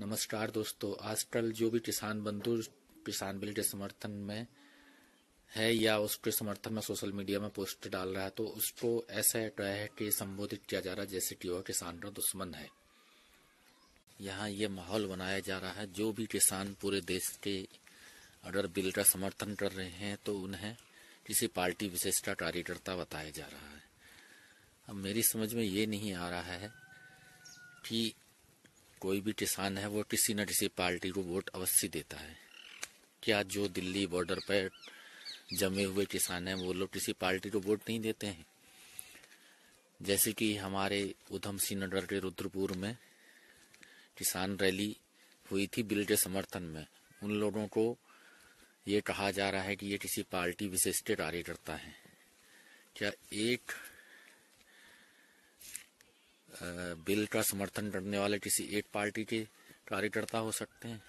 नमस्कार दोस्तों आजकल जो भी किसान बंधु किसान बिल के समर्थन में है या उसके समर्थन में सोशल मीडिया में पोस्ट डाल रहा है तो उसको ऐसा रहा है कि संबोधित किया जा रहा है जैसे कि वह किसान का दुश्मन है यहाँ ये माहौल बनाया जा रहा है जो भी किसान पूरे देश के अगर बिल का समर्थन कर रहे हैं तो उन्हें किसी पार्टी विशेष का कार्यकर्ता बताया जा रहा है अब मेरी समझ में ये नहीं आ रहा है कि कोई भी किसान है वो किसी न किसी पार्टी को वोट अवश्य देता है क्या जो दिल्ली बॉर्डर पर जमे हुए किसान हैं वो लोग किसी पार्टी को वोट नहीं देते हैं जैसे कि हमारे उधम सिंह नगर के रुद्रपुर में किसान रैली हुई थी बिल के समर्थन में उन लोगों को ये कहा जा रहा है कि ये किसी पार्टी विशेष के कार्यकर्ता है क्या एक बिल का समर्थन करने वाले किसी एक पार्टी के कार्यकर्ता हो सकते हैं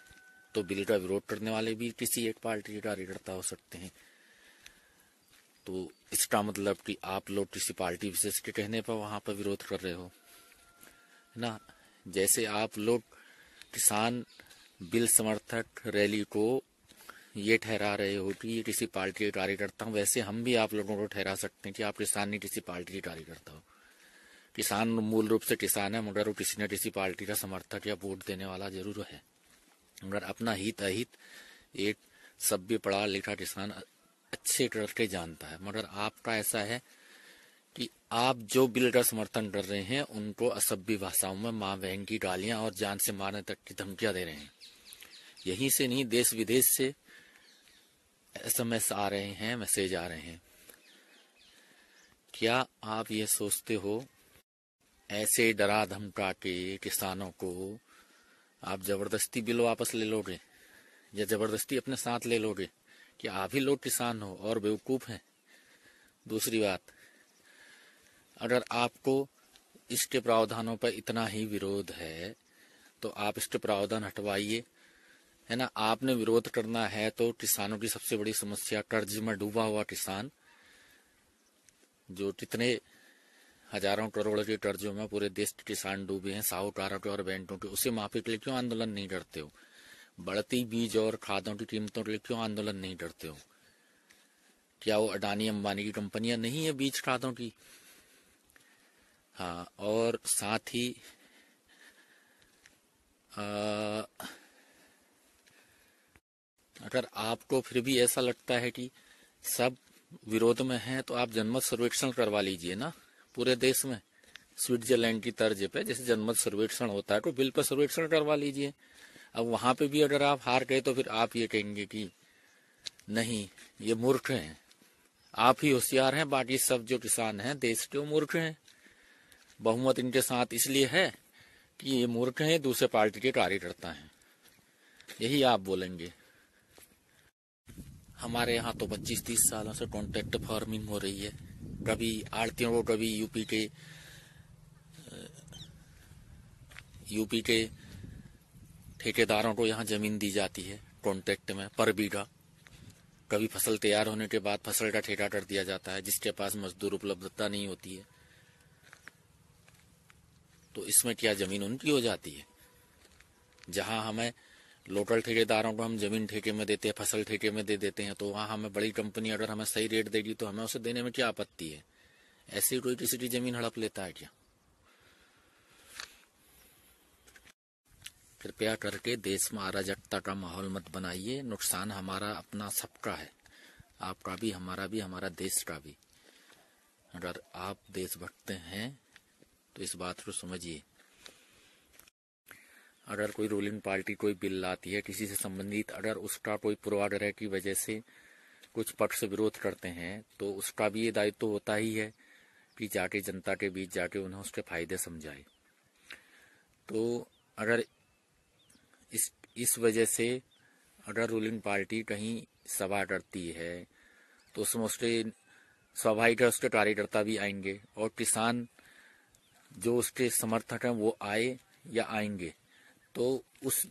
तो बिल का विरोध करने वाले भी किसी एक पार्टी के कार्यकर्ता हो सकते हैं तो इसका मतलब कि आप लोग किसी पार्टी विशेष के कहने पर वहां पर विरोध कर रहे हो ना जैसे आप लोग किसान बिल समर्थक रैली को ये ठहरा रहे हो कि ये किसी पार्टी के कार्यकर्ता हूँ वैसे हम भी आप लोगों को ठहरा सकते हैं कि आप किसान नहीं किसी पार्टी के कार्यकर्ता हो किसान मूल रूप से किसान है मगर वो किसी न किसी पार्टी का समर्थक या वोट देने वाला जरूर है मगर अपना हित अहित एक सभ्य पढ़ा लिखा किसान अच्छे से जानता है मगर आपका ऐसा है कि आप जो बिल का समर्थन कर रहे हैं उनको असभ्य भाषाओं में मां बहन की गालियां और जान से मारने तक की धमकियां दे रहे हैं यहीं से नहीं देश विदेश से एस एम एस आ रहे हैं मैसेज आ रहे हैं क्या आप ये सोचते हो ऐसे डरा धमका के किसानों को आप जबरदस्ती बिल वापस ले लोगे या जबरदस्ती अपने साथ ले लोगे कि आप ही लोग किसान हो और बेवकूफ हैं दूसरी बात अगर आपको इसके प्रावधानों पर इतना ही विरोध है तो आप इसके प्रावधान हटवाइए है ना आपने विरोध करना है तो किसानों की सबसे बड़ी समस्या कर्ज में डूबा हुआ किसान जो कितने हजारों करोड़ के कर्जों में पूरे देश के किसान डूबे हैं साहूकारों के और बैंकों के उसे माफी के लिए क्यों आंदोलन नहीं करते हो बढ़ती बीज और खादों की कीमतों के लिए क्यों आंदोलन नहीं करते हो क्या वो अडानी अंबानी की कंपनियां नहीं है बीज खादों की हाँ और साथ ही अगर आपको फिर भी ऐसा लगता है कि सब विरोध में है तो आप जनमत सर्वेक्षण करवा लीजिए ना पूरे देश में स्विट्जरलैंड की तर्ज पे जैसे जनमत सर्वेक्षण होता है तो बिल पर सर्वेक्षण करवा लीजिए अब वहां पे भी अगर आप हार गए तो फिर आप ये कहेंगे कि नहीं ये मूर्ख हैं आप ही होशियार हैं बाकी सब जो किसान हैं देश के वो मूर्ख हैं बहुमत इनके साथ इसलिए है कि ये मूर्ख हैं दूसरे पार्टी के कार्यकर्ता हैं यही आप बोलेंगे हमारे यहाँ तो 25-30 सालों से कॉन्ट्रैक्ट फार्मिंग हो रही है रवि को कभी यूपी के यूपी के ठेकेदारों को यहाँ जमीन दी जाती है कॉन्ट्रैक्ट में पर बीघा कभी फसल तैयार होने के बाद फसल का ठेका कर दिया जाता है जिसके पास मजदूर उपलब्धता नहीं होती है तो इसमें क्या जमीन उनकी हो जाती है जहां हमें लोकल ठेकेदारों को हम जमीन ठेके में देते हैं फसल ठेके में दे देते हैं तो वहां हमें बड़ी कंपनी अगर हमें सही रेट देगी तो हमें उसे देने में क्या आपत्ति है ऐसी कोई किसी की जमीन हड़प लेता है क्या कृपया करके देश में अराजकता का माहौल मत बनाइए नुकसान हमारा अपना सबका है आपका भी हमारा भी हमारा देश का भी अगर आप देशभक्त हैं तो इस बात को समझिए अगर कोई रूलिंग पार्टी कोई बिल लाती है किसी से संबंधित अगर उसका कोई पूर्वाग्रह की वजह से कुछ पक्ष विरोध करते हैं तो उसका भी ये दायित्व तो होता ही है कि जाके जनता के बीच जाके उन्हें उसके फायदे समझाए तो अगर इस इस वजह से अगर रूलिंग पार्टी कहीं सभा करती है तो उसमें उसके स्वाभाविक है उसके कार्यकर्ता भी आएंगे और किसान जो उसके समर्थक हैं वो आए या आएंगे तो उस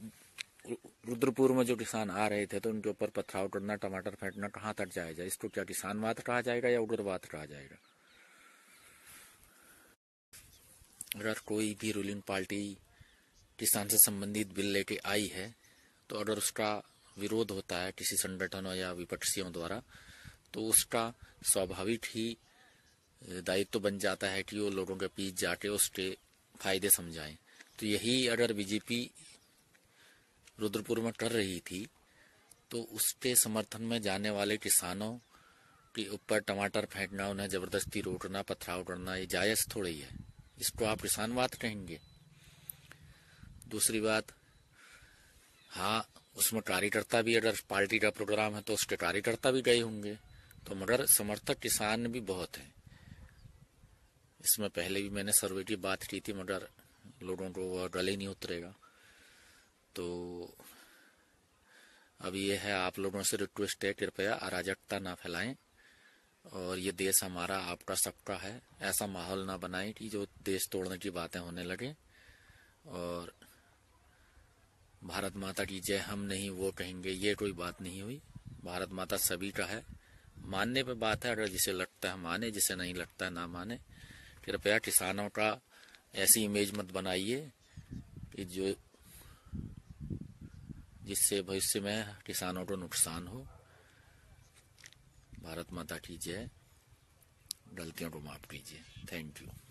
रुद्रपुर में जो किसान आ रहे थे तो उनके ऊपर पथराव करना टमाटर फेंटना कहाँ तक जाएगा इसको क्या किसानवाद कहा जाएगा या उग्रवाद कहा जाएगा अगर कोई भी रूलिंग पार्टी किसान से संबंधित बिल लेके आई है तो अगर उसका विरोध होता है किसी संगठनों या विपक्षियों द्वारा तो उसका स्वाभाविक ही दायित्व तो बन जाता है कि वो लोगों के बीच जाके उसके फायदे समझाएं तो यही अगर बीजेपी रुद्रपुर में कर रही थी तो उसके समर्थन में जाने वाले किसानों के ऊपर टमाटर फेंकना उन्हें ज़बरदस्ती रोकना पथराव करना ये जायज़ थोड़ी है इसको आप किसान बात कहेंगे दूसरी बात हाँ उसमें कार्यकर्ता भी अगर पार्टी का प्रोग्राम है तो उसके कार्यकर्ता भी गए होंगे तो मगर समर्थक किसान भी बहुत हैं इसमें पहले भी मैंने सर्वे की बात की थी मगर लोगों को वह गले नहीं उतरेगा तो अब ये है आप लोगों से रिक्वेस्ट है कृपया अराजकता ना फैलाएं और ये देश हमारा आपका सबका है ऐसा माहौल ना बनाएं कि जो देश तोड़ने की बातें होने लगे और भारत माता की जय हम नहीं वो कहेंगे ये कोई बात नहीं हुई भारत माता सभी का है मानने पे बात है अगर जिसे लगता है माने जिसे नहीं लगता है ना माने कृपया किसानों का ऐसी इमेज मत बनाइए कि जो जिससे भविष्य में किसानों को नुकसान हो भारत माता की जय गलतियों को माफ कीजिए थैंक यू